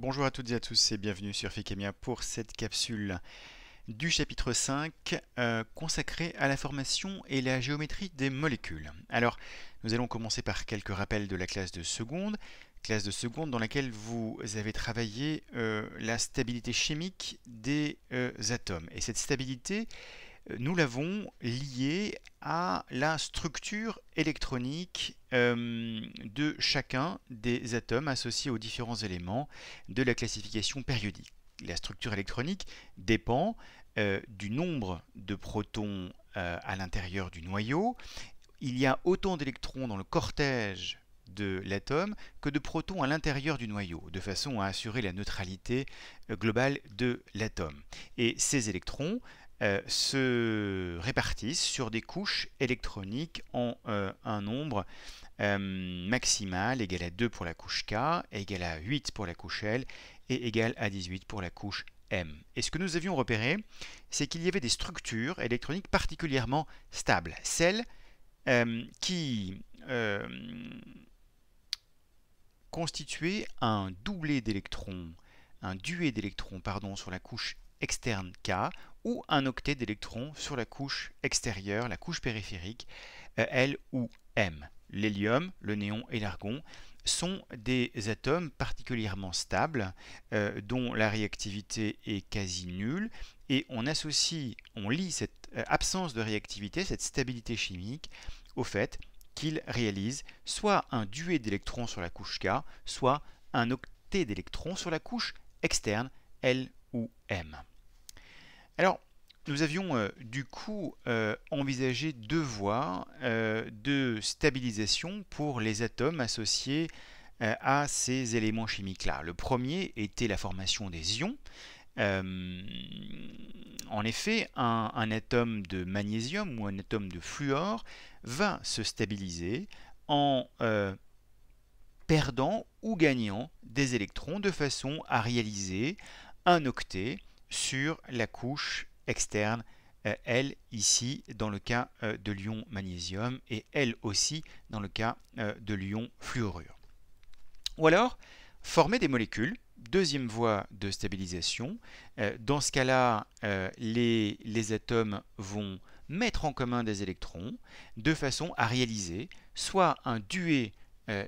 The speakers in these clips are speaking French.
Bonjour à toutes et à tous et bienvenue sur Fikemia pour cette capsule du chapitre 5 euh, consacrée à la formation et la géométrie des molécules. Alors, nous allons commencer par quelques rappels de la classe de seconde, classe de seconde dans laquelle vous avez travaillé euh, la stabilité chimique des euh, atomes. Et cette stabilité, nous l'avons liée à la structure électronique euh, de chacun des atomes associés aux différents éléments de la classification périodique. La structure électronique dépend euh, du nombre de protons euh, à l'intérieur du noyau. Il y a autant d'électrons dans le cortège de l'atome que de protons à l'intérieur du noyau, de façon à assurer la neutralité globale de l'atome. Et ces électrons se répartissent sur des couches électroniques en un nombre euh, maximale égale à 2 pour la couche K, égale à 8 pour la couche L et égale à 18 pour la couche M. Et ce que nous avions repéré, c'est qu'il y avait des structures électroniques particulièrement stables, celles euh, qui euh, constituaient un doublé d'électrons, un duet d'électrons, pardon, sur la couche externe K ou un octet d'électrons sur la couche extérieure, la couche périphérique L ou M l'hélium, le néon et l'argon, sont des atomes particulièrement stables, euh, dont la réactivité est quasi nulle, et on associe, on lit cette euh, absence de réactivité, cette stabilité chimique, au fait qu'ils réalisent soit un duet d'électrons sur la couche K, soit un octet d'électrons sur la couche externe L ou M. Alors, nous avions euh, du coup euh, envisagé deux voies euh, de stabilisation pour les atomes associés à ces éléments chimiques-là. Le premier était la formation des ions. en effet, un, un, atome de magnésium ou un atome de fluor va se stabiliser en perdant ou gagnant des électrons de façon à réaliser un octet sur la couche externe, euh, elle ici dans le cas euh, de l'ion magnésium et elle aussi dans le cas euh, de l'ion fluorure. Ou alors, former des molécules, deuxième voie de stabilisation. Dans ce cas-là, les, les atomes vont mettre en commun des électrons de façon à réaliser soit un duet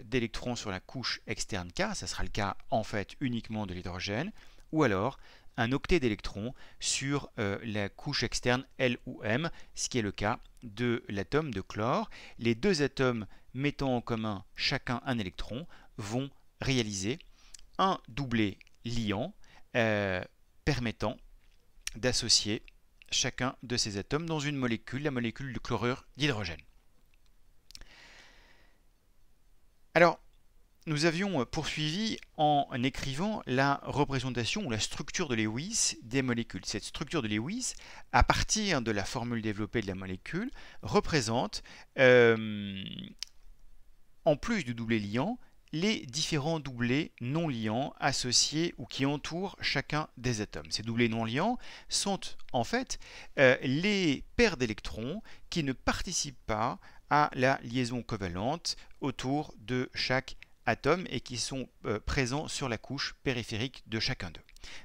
d'électrons sur la couche externe K, ça sera le cas en fait uniquement de l'hydrogène, ou alors un octet d'électrons sur euh, la couche externe L ou M, ce qui est le cas de l'atome de chlore. Les deux atomes mettant en commun chacun un électron vont réaliser un doublé liant euh, permettant d'associer chacun de ces atomes dans une molécule, la molécule de chlorure d'hydrogène. Alors, nous avions euh, poursuivi en écrivant la représentation ou la structure de Lewis des molécules. Cette structure de Lewis, à partir de la formule développée de la molécule, représente, euh, en plus du doublé liant, les différents doublés non liants associés ou qui entourent chacun des atomes. Ces doublés non liants sont en fait euh, les paires d'électrons qui ne participent pas à la liaison covalente autour de chaque atomes et qui sont euh, présents sur la couche périphérique de chacun d'eux.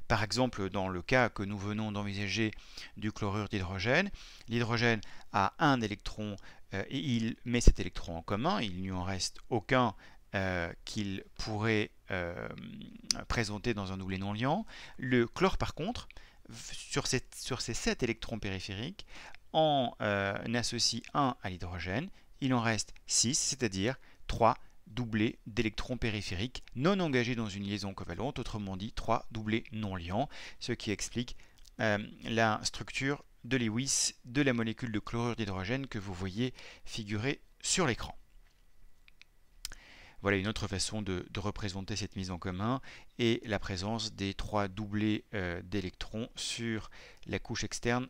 Par exemple, dans le cas que nous venons d'envisager du chlorure d'hydrogène, l'hydrogène a un électron euh, et il met cet électron en commun, il n'y en reste aucun euh, qu'il pourrait présenter dans un doublé non liant. Le chlore, par contre, sur, ces, sur 7 électrons périphériques, en associe un à l'hydrogène, il en reste 6, c'est-à-dire 3 doublés d'électrons périphériques non engagés dans une liaison covalente, autrement dit trois doublés non liants, ce qui explique euh, la structure de Lewis de la molécule de chlorure d'hydrogène que vous voyez figurer sur l'écran. Voilà une autre façon de, représenter cette mise en commun et la présence des trois doublés euh, d'électrons sur la couche externe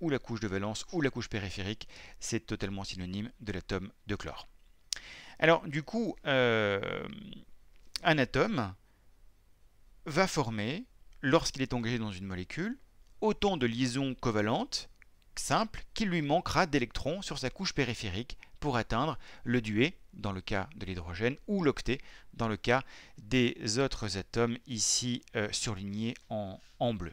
ou la couche de valence ou la couche périphérique, c'est totalement synonyme de l'atome de chlore. Alors du coup, euh, un atome va former, lorsqu'il est engagé dans une molécule, autant de liaisons covalentes simples qu'il lui manquera d'électrons sur sa couche périphérique pour atteindre le duet dans le cas de l'hydrogène ou l'octet dans le cas des autres atomes ici euh, surlignés en bleu.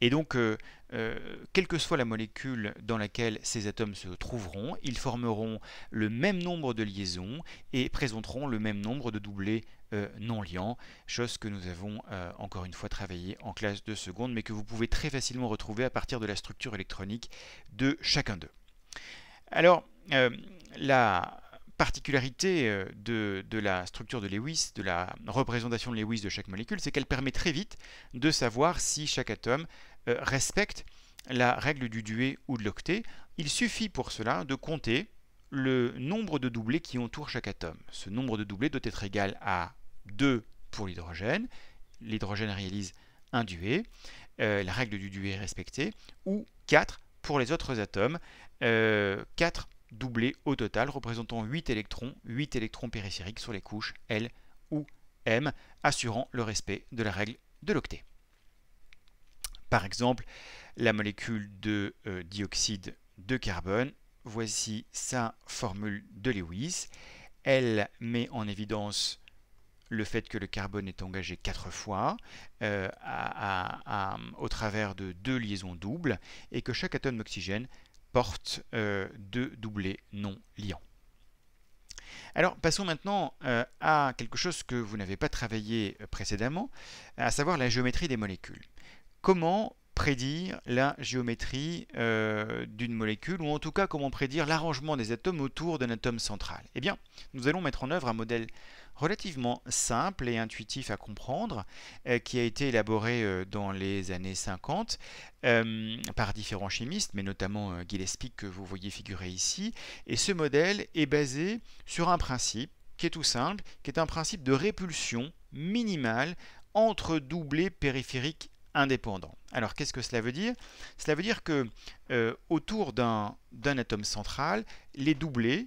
Et donc, euh, euh, quelle que soit la molécule dans laquelle ces atomes se trouveront, ils formeront le même nombre de liaisons et présenteront le même nombre de doublés euh, non liants, chose que nous avons encore une fois travaillé en classe de seconde, mais que vous pouvez très facilement retrouver à partir de la structure électronique de chacun d'eux. Alors, la, la particularité euh, de, la structure de Lewis, de la représentation de Lewis de chaque molécule, c'est qu'elle permet très vite de savoir si chaque atome euh, respecte la règle du duet ou de l'octet. Il suffit pour cela de compter le nombre de doublés qui entourent chaque atome. Ce nombre de doublés doit être égal à 2 pour l'hydrogène. L'hydrogène réalise un duet, euh, la règle du duet est respectée, ou 4 pour les autres atomes. Euh, 4 doublé au total, représentant 8 électrons, 8 électrons périphériques sur les couches L ou M, assurant le respect de la règle de l'octet. Par exemple, la molécule de euh, dioxyde de carbone, voici sa formule de Lewis. Elle met en évidence le fait que le carbone est engagé quatre fois euh, au travers de deux liaisons doubles et que chaque atome d'oxygène porte euh, de doublets non liants. Alors passons maintenant euh, à quelque chose que vous n'avez pas travaillé précédemment, à savoir la géométrie des molécules. Comment prédire la géométrie euh, d'une molécule, ou en tout cas comment prédire l'arrangement des atomes autour d'un atome central. Eh bien, nous allons mettre en œuvre un modèle relativement simple et intuitif à comprendre, euh, qui a été élaboré euh, dans les années 50 par différents chimistes, mais notamment Gillespie que vous voyez figurer ici. Et ce modèle est basé sur un principe qui est tout simple, qui est un principe de répulsion minimale entre doublés périphériques indépendants. Alors qu'est-ce que cela veut dire Cela veut dire que euh, autour d'un atome central, les doublés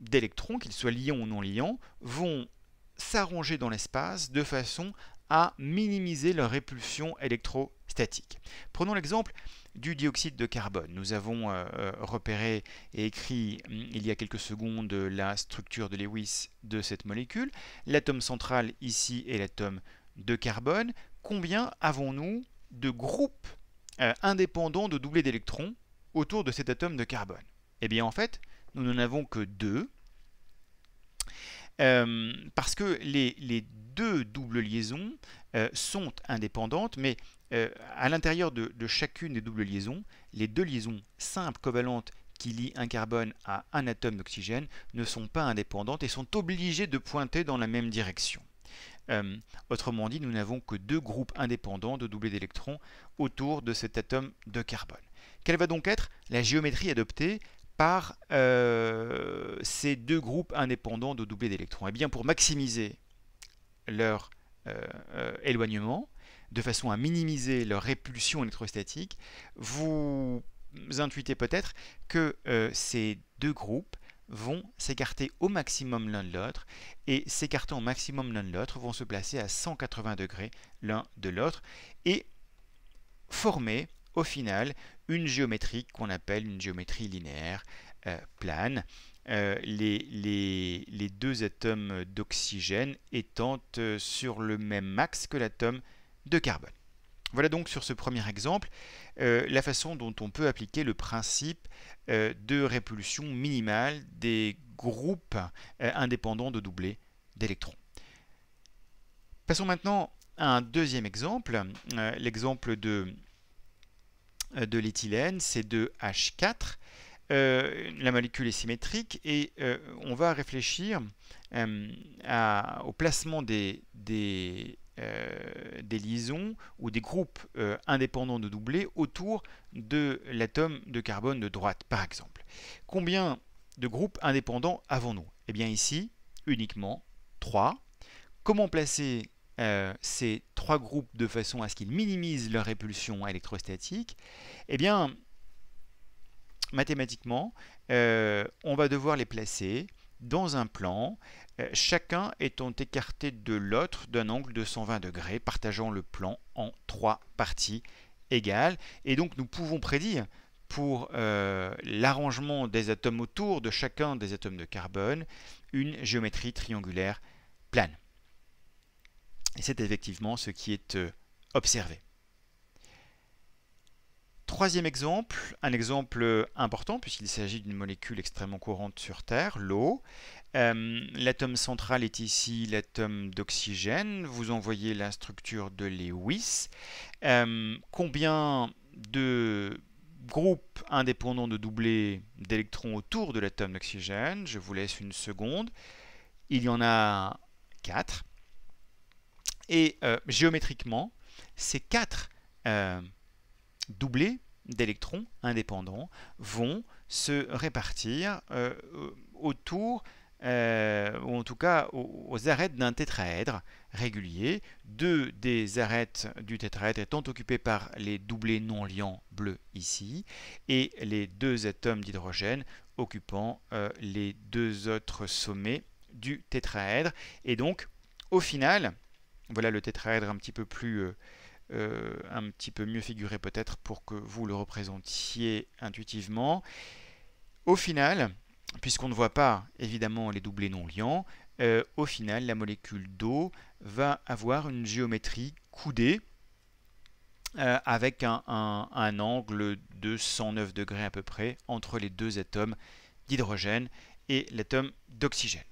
d'électrons, qu'ils soient liants ou non liants, vont s'arranger dans l'espace de façon à minimiser leur répulsion électrostatique. Prenons l'exemple du dioxyde de carbone. Nous avons euh, euh, repéré et écrit hum, il y a quelques secondes la structure de Lewis de cette molécule. L'atome central ici est l'atome de carbone. Combien avons-nous de groupes euh, indépendants de doublés d'électrons autour de cet atome de carbone Eh bien en fait, nous n'en avons que deux, euh, parce que les, deux doubles liaisons euh, sont indépendantes, mais à l'intérieur de, de, chacune des doubles liaisons, les deux liaisons simples covalentes qui lient un carbone à un atome d'oxygène ne sont pas indépendantes et sont obligées de pointer dans la même direction autrement dit, nous n'avons que deux groupes indépendants de doublés d'électrons autour de cet atome de carbone. Quelle va donc être la géométrie adoptée par euh, ces deux groupes indépendants de doublés d'électrons Eh bien, pour maximiser leur euh, euh, éloignement, de façon à minimiser leur répulsion électrostatique, vous intuitez peut-être que ces deux groupes vont s'écarter au maximum l'un de l'autre et s'écartant au maximum l'un de l'autre vont se placer à 180 degrés l'un de l'autre et former au final une géométrie qu'on appelle une géométrie linéaire euh, plane. Euh, les, les, deux atomes d'oxygène étant euh, sur le même axe que l'atome de carbone. Voilà donc sur ce premier exemple euh, la façon dont on peut appliquer le principe euh, de répulsion minimale des groupes euh, indépendants de doublés d'électrons. Passons maintenant à un deuxième exemple, l'exemple de, de l'éthylène, c 2 H4. la molécule est symétrique et on va réfléchir au placement des, des euh, des liaisons ou des groupes euh, indépendants de doublé autour de l'atome de carbone de droite, par exemple. Combien de groupes indépendants avons-nous Eh bien ici, uniquement 3. Comment placer euh, ces trois groupes de façon à ce qu'ils minimisent leur répulsion électrostatique Eh bien, mathématiquement, on va devoir les placer dans un plan, euh, chacun étant écarté de l'autre d'un angle de 120 degrés, partageant le plan en trois parties égales. Et donc nous pouvons prédire pour euh, l'arrangement des atomes autour de chacun des atomes de carbone une géométrie triangulaire plane. Et c'est effectivement ce qui est euh, observé. Troisième exemple, un exemple euh, important puisqu'il s'agit d'une molécule extrêmement courante sur Terre, l'eau. Euh, l'atome central est ici l'atome d'oxygène. Vous en voyez la structure de Lewis. Euh, combien de groupes indépendants de doublés d'électrons autour de l'atome d'oxygène Je vous laisse une seconde. Il y en a 4. Et géométriquement, ces quatre doublés d'électrons indépendants vont se répartir euh, autour, euh, ou en tout cas aux, arêtes d'un tétraèdre régulier. Deux des arêtes du tétraèdre étant occupées par les doublés non liants bleus ici, et les deux atomes d'hydrogène occupant euh, les deux autres sommets du tétraèdre. Et donc, au final, voilà le tétraèdre un petit peu plus euh, un petit peu mieux figuré peut-être pour que vous le représentiez intuitivement. Au final, puisqu'on ne voit pas évidemment les doublés non liants, euh, au final la molécule d'eau va avoir une géométrie coudée euh, avec un, un, angle de 109 degrés à peu près entre les deux atomes d'hydrogène et l'atome d'oxygène.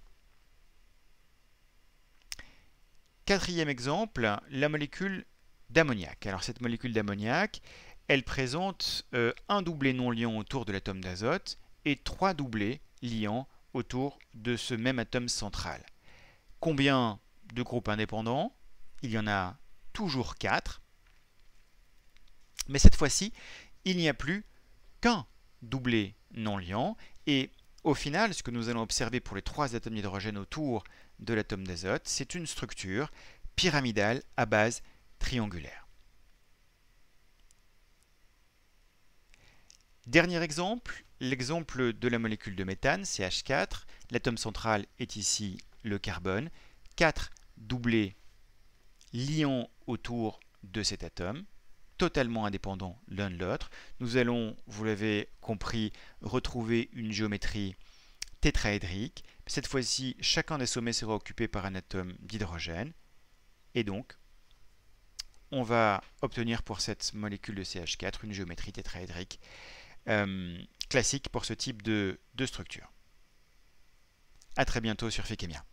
Quatrième exemple, la molécule d'ammoniac. Alors cette molécule d'ammoniac, elle présente euh, un doublé non liant autour de l'atome d'azote et trois doublés liants autour de ce même atome central. Combien de groupes indépendants Il y en a toujours quatre. Mais cette fois-ci, il n'y a plus qu'un doublé non liant. Et au final, ce que nous allons observer pour les trois atomes d'hydrogène autour de l'atome d'azote, c'est une structure pyramidale à base triangulaire. Dernier exemple, l'exemple de la molécule de méthane, CH4. L'atome central est ici le carbone. 4 doublés liant autour de cet atome, totalement indépendants l'un de l'autre. Nous allons, vous l'avez compris, retrouver une géométrie tétraédrique. Cette fois-ci, chacun des sommets sera occupé par un atome d'hydrogène. Et donc, on va obtenir pour cette molécule de CH4 une géométrie tétraédrique euh, classique pour ce type de, structure. A très bientôt sur Fekemia.